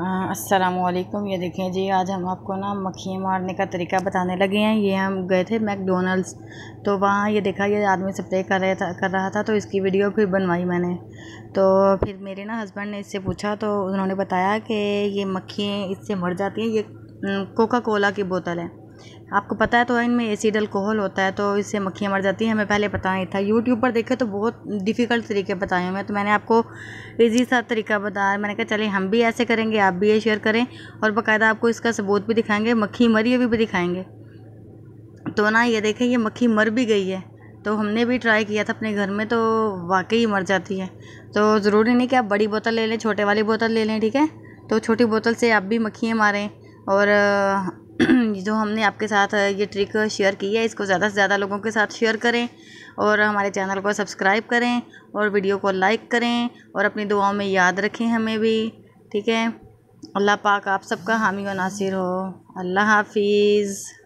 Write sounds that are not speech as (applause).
हाँ, असलकुम ये देखें जी आज हम आपको ना मक्खियाँ मारने का तरीका बताने लगे हैं ये हम गए थे मैकडोनल्ड्स तो वहाँ ये देखा ये आदमी स्प्रे कर रहा था कर रहा था तो इसकी वीडियो फिर बनवाई मैंने तो फिर मेरे ना हस्बैंड ने इससे पूछा तो उन्होंने बताया कि ये मक्खियाँ इससे मर जाती हैं ये हम्म, कोका कोला की बोतल है आपको पता है तो इनमें एसिड अल्कोहल होता है तो इससे मक्खियाँ मर जाती हैं हमें पहले पता नहीं था यूट्यूब पर देखे तो बहुत डिफ़िकल्ट तरीके बताए हुए हैं तो मैंने आपको इजी सा तरीका बताया मैंने कहा चले हम भी ऐसे करेंगे आप भी ये शेयर करें और बाकायदा आपको इसका सबूत भी दिखाएंगे मक्खी मरी हुई भी दिखाएंगे तो ना ये देखें ये मक्खी मर भी गई है तो हमने भी ट्राई किया था अपने घर में तो वाकई मर जाती है तो ज़रूरी नहीं कि आप बड़ी बोतल ले लें छोटे वाली बोतल ले लें ठीक है तो छोटी बोतल से आप भी मक्खियाँ मारें और (clears throat) जो हमने आपके साथ ये ट्रिक शेयर की है इसको ज़्यादा से ज़्यादा लोगों के साथ शेयर करें और हमारे चैनल को सब्सक्राइब करें और वीडियो को लाइक करें और अपनी दुआओं में याद रखें हमें भी ठीक है अल्लाह पाक आप सबका हामी व नासिर हो अल्लाह हाफिज़